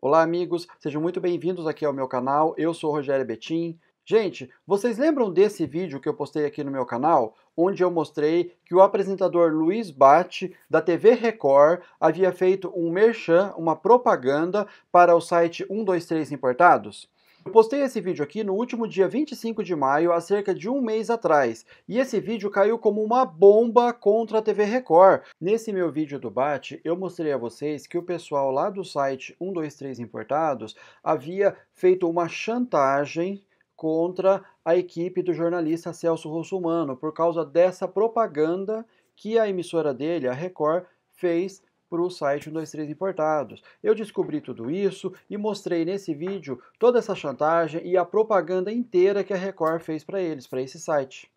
Olá, amigos, sejam muito bem-vindos aqui ao meu canal. Eu sou Rogério Betim. Gente, vocês lembram desse vídeo que eu postei aqui no meu canal, onde eu mostrei que o apresentador Luiz Bate, da TV Record, havia feito um merchan, uma propaganda para o site 123 Importados? Eu postei esse vídeo aqui no último dia 25 de maio, há cerca de um mês atrás, e esse vídeo caiu como uma bomba contra a TV Record. Nesse meu vídeo do BAT, eu mostrei a vocês que o pessoal lá do site 123 Importados havia feito uma chantagem contra a equipe do jornalista Celso Russumano por causa dessa propaganda que a emissora dele, a Record, fez para o site 123 Importados. Eu descobri tudo isso e mostrei nesse vídeo toda essa chantagem e a propaganda inteira que a Record fez para eles, para esse site.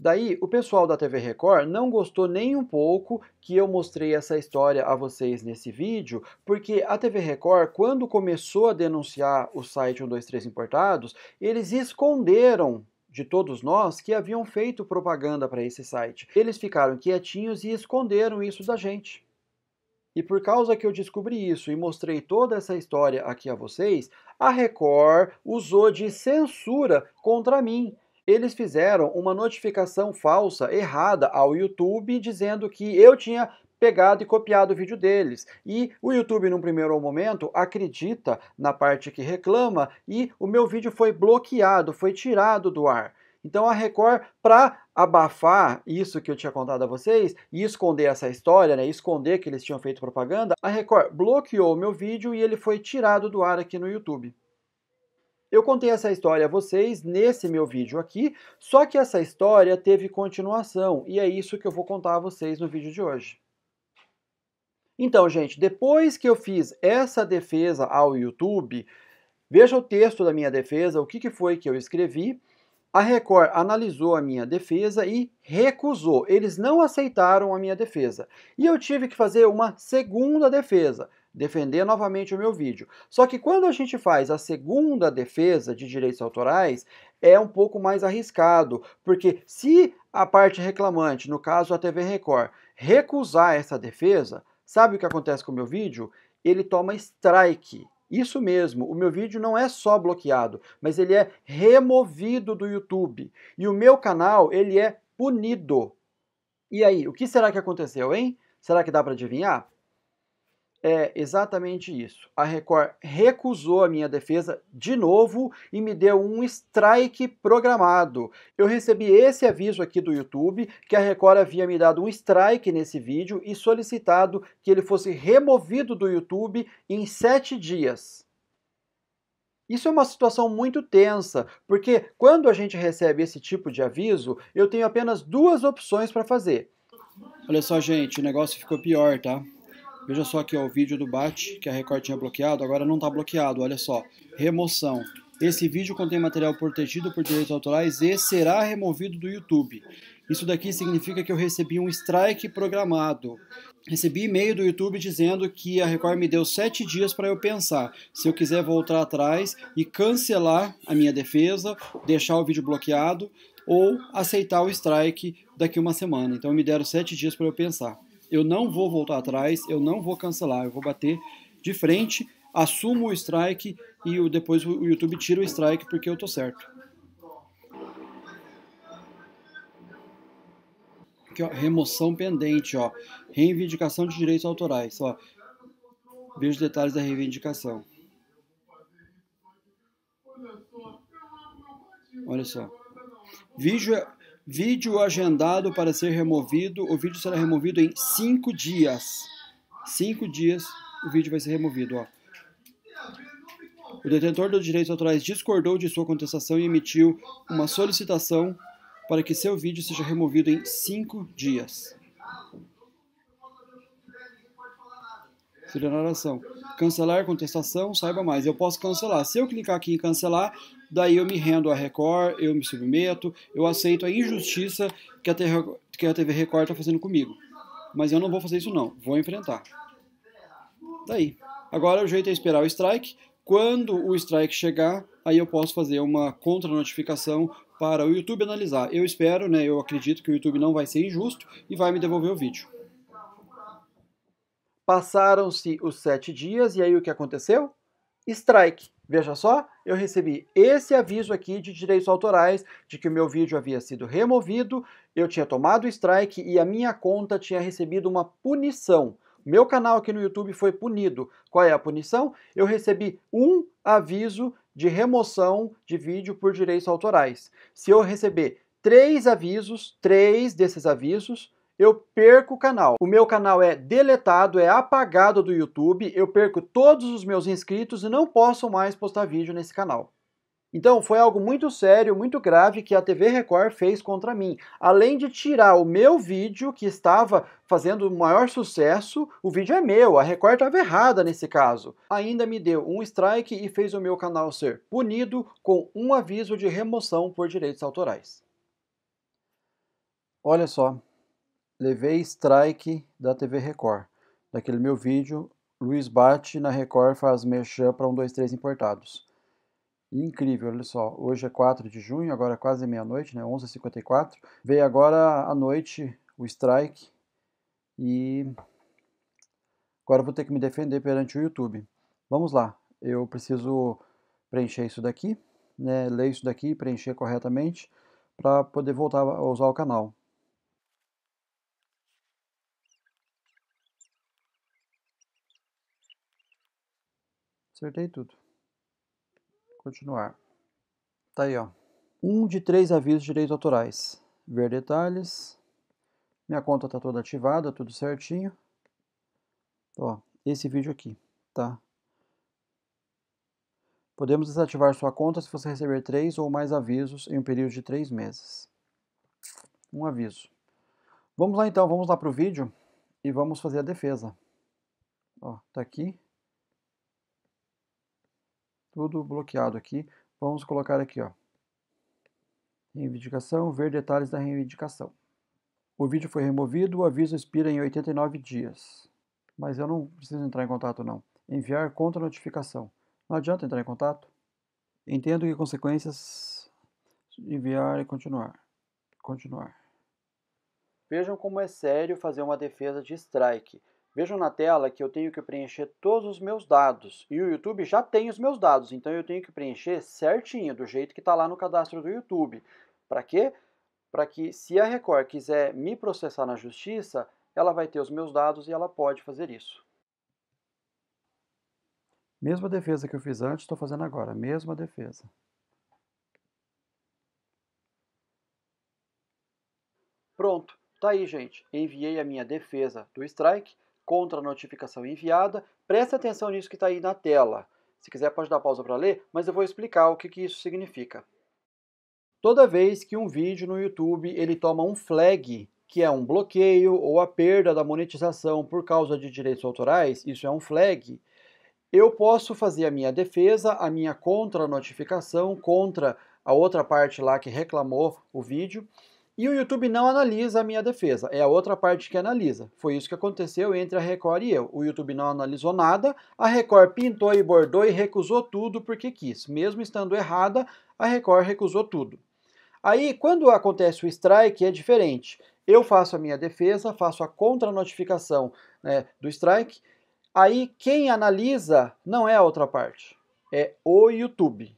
Daí, o pessoal da TV Record não gostou nem um pouco que eu mostrei essa história a vocês nesse vídeo, porque a TV Record, quando começou a denunciar o site 123 Importados, eles esconderam de todos nós que haviam feito propaganda para esse site. Eles ficaram quietinhos e esconderam isso da gente. E por causa que eu descobri isso e mostrei toda essa história aqui a vocês, a Record usou de censura contra mim. Eles fizeram uma notificação falsa, errada, ao YouTube, dizendo que eu tinha pegado e copiado o vídeo deles. E o YouTube, num primeiro momento, acredita na parte que reclama e o meu vídeo foi bloqueado, foi tirado do ar. Então a Record, para abafar isso que eu tinha contado a vocês e esconder essa história, né, esconder que eles tinham feito propaganda, a Record bloqueou o meu vídeo e ele foi tirado do ar aqui no YouTube. Eu contei essa história a vocês nesse meu vídeo aqui, só que essa história teve continuação e é isso que eu vou contar a vocês no vídeo de hoje. Então, gente, depois que eu fiz essa defesa ao YouTube, veja o texto da minha defesa, o que, que foi que eu escrevi. A Record analisou a minha defesa e recusou. Eles não aceitaram a minha defesa. E eu tive que fazer uma segunda defesa, defender novamente o meu vídeo. Só que quando a gente faz a segunda defesa de direitos autorais, é um pouco mais arriscado, porque se a parte reclamante, no caso a TV Record, recusar essa defesa, Sabe o que acontece com o meu vídeo? Ele toma strike. Isso mesmo, o meu vídeo não é só bloqueado, mas ele é removido do YouTube. E o meu canal, ele é punido. E aí, o que será que aconteceu, hein? Será que dá para adivinhar? É exatamente isso. A Record recusou a minha defesa de novo e me deu um strike programado. Eu recebi esse aviso aqui do YouTube que a Record havia me dado um strike nesse vídeo e solicitado que ele fosse removido do YouTube em sete dias. Isso é uma situação muito tensa, porque quando a gente recebe esse tipo de aviso, eu tenho apenas duas opções para fazer. Olha só, gente, o negócio ficou pior, tá? Veja só aqui ó, o vídeo do BAT, que a Record tinha bloqueado, agora não está bloqueado, olha só. Remoção. Esse vídeo contém material protegido por direitos autorais e será removido do YouTube. Isso daqui significa que eu recebi um strike programado. Recebi e-mail do YouTube dizendo que a Record me deu sete dias para eu pensar. Se eu quiser voltar atrás e cancelar a minha defesa, deixar o vídeo bloqueado ou aceitar o strike daqui uma semana. Então me deram sete dias para eu pensar eu não vou voltar atrás, eu não vou cancelar, eu vou bater de frente, assumo o strike e depois o YouTube tira o strike porque eu tô certo. Aqui, ó, remoção pendente, ó, reivindicação de direitos autorais, ó. Veja os detalhes da reivindicação. Olha só. Vídeo é Vídeo agendado para ser removido. O vídeo será removido em 5 dias. 5 dias o vídeo vai ser removido. Ó. O detentor dos direitos autorais discordou de sua contestação e emitiu uma solicitação para que seu vídeo seja removido em 5 dias. Seria na oração. Cancelar contestação, saiba mais. Eu posso cancelar. Se eu clicar aqui em cancelar, daí eu me rendo à Record, eu me submeto, eu aceito a injustiça que a TV, que a TV Record está fazendo comigo. Mas eu não vou fazer isso não, vou enfrentar. Daí. Agora o jeito é esperar o strike. Quando o strike chegar, aí eu posso fazer uma contra-notificação para o YouTube analisar. Eu espero, né, eu acredito que o YouTube não vai ser injusto e vai me devolver o vídeo. Passaram-se os sete dias e aí o que aconteceu? Strike. Veja só, eu recebi esse aviso aqui de direitos autorais de que o meu vídeo havia sido removido, eu tinha tomado strike e a minha conta tinha recebido uma punição. Meu canal aqui no YouTube foi punido. Qual é a punição? Eu recebi um aviso de remoção de vídeo por direitos autorais. Se eu receber três avisos, três desses avisos, eu perco o canal. O meu canal é deletado, é apagado do YouTube, eu perco todos os meus inscritos e não posso mais postar vídeo nesse canal. Então, foi algo muito sério, muito grave que a TV Record fez contra mim. Além de tirar o meu vídeo, que estava fazendo o maior sucesso, o vídeo é meu, a Record estava errada nesse caso. Ainda me deu um strike e fez o meu canal ser punido com um aviso de remoção por direitos autorais. Olha só, levei strike da TV Record. Daquele meu vídeo, Luiz bate na Record faz merchan para um, dois, três importados. Incrível, olha só. Hoje é 4 de junho, agora é quase meia-noite, né? 11h54. Veio agora à noite o strike e agora vou ter que me defender perante o YouTube. Vamos lá. Eu preciso preencher isso daqui, né? Ler isso daqui, preencher corretamente para poder voltar a usar o canal. Acertei tudo. Continuar. Tá aí, ó. Um de três avisos de direitos autorais. Ver detalhes. Minha conta tá toda ativada, tudo certinho. Ó, esse vídeo aqui, tá? Podemos desativar sua conta se você receber três ou mais avisos em um período de três meses. Um aviso. Vamos lá então, vamos lá pro vídeo e vamos fazer a defesa. Ó, tá aqui tudo bloqueado aqui. Vamos colocar aqui, ó. Reivindicação, ver detalhes da reivindicação. O vídeo foi removido, o aviso expira em 89 dias. Mas eu não preciso entrar em contato, não. Enviar contra notificação. Não adianta entrar em contato. Entendo que consequências... Enviar e continuar. Continuar. Vejam como é sério fazer uma defesa de strike. Vejam na tela que eu tenho que preencher todos os meus dados e o YouTube já tem os meus dados, então eu tenho que preencher certinho, do jeito que está lá no cadastro do YouTube. Para quê? Para que se a Record quiser me processar na justiça, ela vai ter os meus dados e ela pode fazer isso. Mesma defesa que eu fiz antes, estou fazendo agora. Mesma defesa. Pronto, tá aí, gente. Enviei a minha defesa do strike contra a notificação enviada. Preste atenção nisso que está aí na tela. Se quiser pode dar pausa para ler, mas eu vou explicar o que, que isso significa. Toda vez que um vídeo no YouTube ele toma um flag, que é um bloqueio ou a perda da monetização por causa de direitos autorais, isso é um flag, eu posso fazer a minha defesa, a minha contra-notificação contra a outra parte lá que reclamou o vídeo, e o YouTube não analisa a minha defesa, é a outra parte que analisa. Foi isso que aconteceu entre a Record e eu. O YouTube não analisou nada, a Record pintou e bordou e recusou tudo porque quis. Mesmo estando errada, a Record recusou tudo. Aí, quando acontece o strike, é diferente. Eu faço a minha defesa, faço a contra-notificação né, do strike. Aí, quem analisa não é a outra parte, é o YouTube.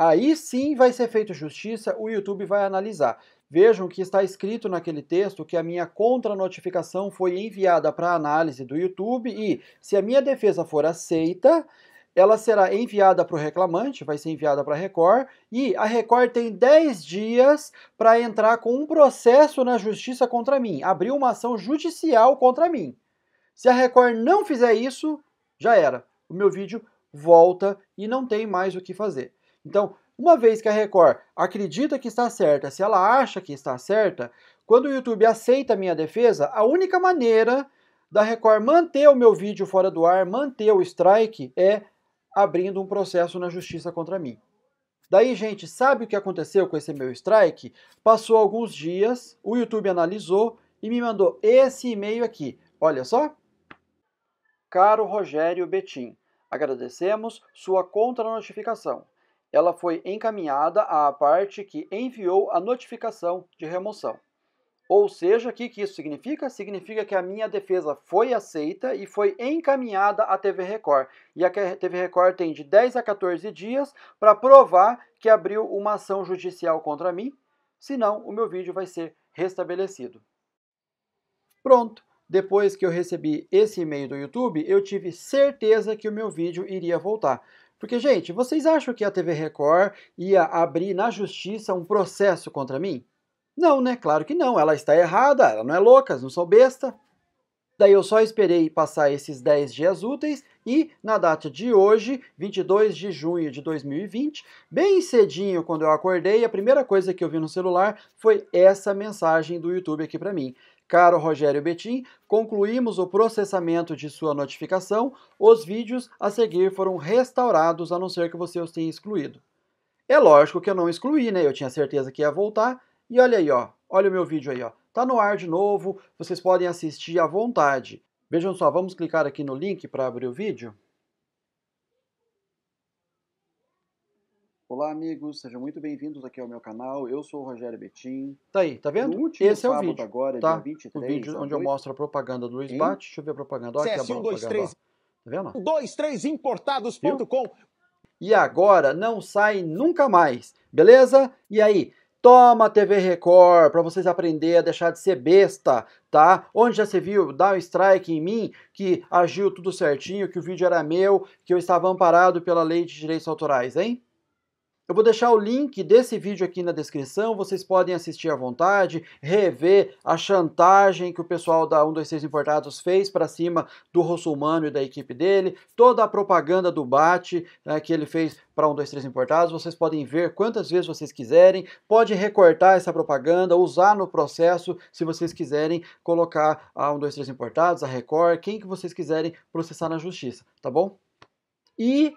Aí sim vai ser feito justiça, o YouTube vai analisar. Vejam que está escrito naquele texto que a minha contra-notificação foi enviada para análise do YouTube e, se a minha defesa for aceita, ela será enviada para o reclamante, vai ser enviada para a Record, e a Record tem 10 dias para entrar com um processo na justiça contra mim, abrir uma ação judicial contra mim. Se a Record não fizer isso, já era. O meu vídeo volta e não tem mais o que fazer. Então, uma vez que a Record acredita que está certa, se ela acha que está certa, quando o YouTube aceita a minha defesa, a única maneira da Record manter o meu vídeo fora do ar, manter o strike, é abrindo um processo na justiça contra mim. Daí, gente, sabe o que aconteceu com esse meu strike? Passou alguns dias, o YouTube analisou e me mandou esse e-mail aqui. Olha só. Caro Rogério Betim, agradecemos sua contra-notificação ela foi encaminhada à parte que enviou a notificação de remoção. Ou seja, o que, que isso significa? Significa que a minha defesa foi aceita e foi encaminhada à TV Record. E a TV Record tem de 10 a 14 dias para provar que abriu uma ação judicial contra mim, senão o meu vídeo vai ser restabelecido. Pronto! Depois que eu recebi esse e-mail do YouTube, eu tive certeza que o meu vídeo iria voltar. Porque, gente, vocês acham que a TV Record ia abrir na justiça um processo contra mim? Não, né? Claro que não. Ela está errada, ela não é louca, não sou besta. Daí eu só esperei passar esses 10 dias úteis e, na data de hoje, 22 de junho de 2020, bem cedinho quando eu acordei, a primeira coisa que eu vi no celular foi essa mensagem do YouTube aqui para mim. Caro Rogério Betim, concluímos o processamento de sua notificação. Os vídeos a seguir foram restaurados, a não ser que você os tenha excluído. É lógico que eu não excluí, né? Eu tinha certeza que ia voltar. E olha aí, ó. Olha o meu vídeo aí, ó. Tá no ar de novo. Vocês podem assistir à vontade. Vejam só, vamos clicar aqui no link para abrir o vídeo. Olá, amigos, sejam muito bem-vindos aqui ao meu canal. Eu sou o Rogério Betim. Tá aí, tá vendo? Esse é o vídeo. Agora, tá? 23, o vídeo onde 8... eu mostro a propaganda do Luiz Bate. Deixa eu ver a propaganda. Olha CS1, 2, 3. Tá vendo? 23importados.com. E agora não sai nunca mais, beleza? E aí? Toma TV Record para vocês aprender a deixar de ser besta, tá? Onde já se viu dar um strike em mim que agiu tudo certinho, que o vídeo era meu, que eu estava amparado pela lei de direitos autorais, hein? Eu vou deixar o link desse vídeo aqui na descrição, vocês podem assistir à vontade, rever a chantagem que o pessoal da 123 Importados fez para cima do Russomano e da equipe dele, toda a propaganda do Bate né, que ele fez para 123 Importados, vocês podem ver quantas vezes vocês quiserem, pode recortar essa propaganda, usar no processo se vocês quiserem colocar a 123 Importados, a Record, quem que vocês quiserem processar na justiça, tá bom? E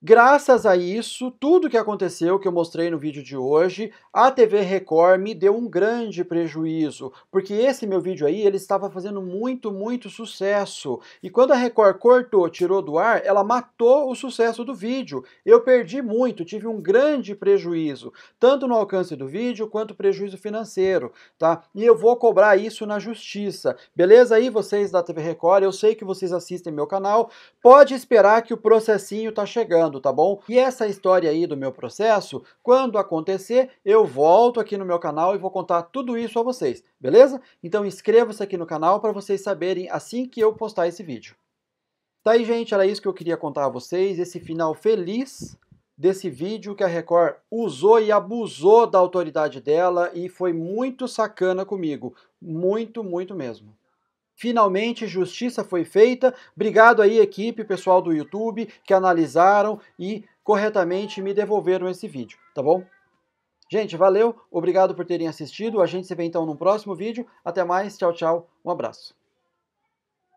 Graças a isso, tudo que aconteceu que eu mostrei no vídeo de hoje, a TV Record me deu um grande prejuízo, porque esse meu vídeo aí, ele estava fazendo muito, muito sucesso. E quando a Record cortou, tirou do ar, ela matou o sucesso do vídeo. Eu perdi muito, tive um grande prejuízo, tanto no alcance do vídeo quanto prejuízo financeiro, tá? E eu vou cobrar isso na justiça. Beleza aí vocês da TV Record? Eu sei que vocês assistem meu canal. Pode esperar que o processinho tá chegando tá bom? E essa história aí do meu processo, quando acontecer, eu volto aqui no meu canal e vou contar tudo isso a vocês, beleza? Então inscreva-se aqui no canal para vocês saberem assim que eu postar esse vídeo. Tá aí, gente, era isso que eu queria contar a vocês, esse final feliz desse vídeo que a Record usou e abusou da autoridade dela e foi muito sacana comigo, muito, muito mesmo. Finalmente, justiça foi feita. Obrigado aí, equipe, pessoal do YouTube, que analisaram e corretamente me devolveram esse vídeo, tá bom? Gente, valeu, obrigado por terem assistido. A gente se vê então no próximo vídeo. Até mais, tchau, tchau, um abraço.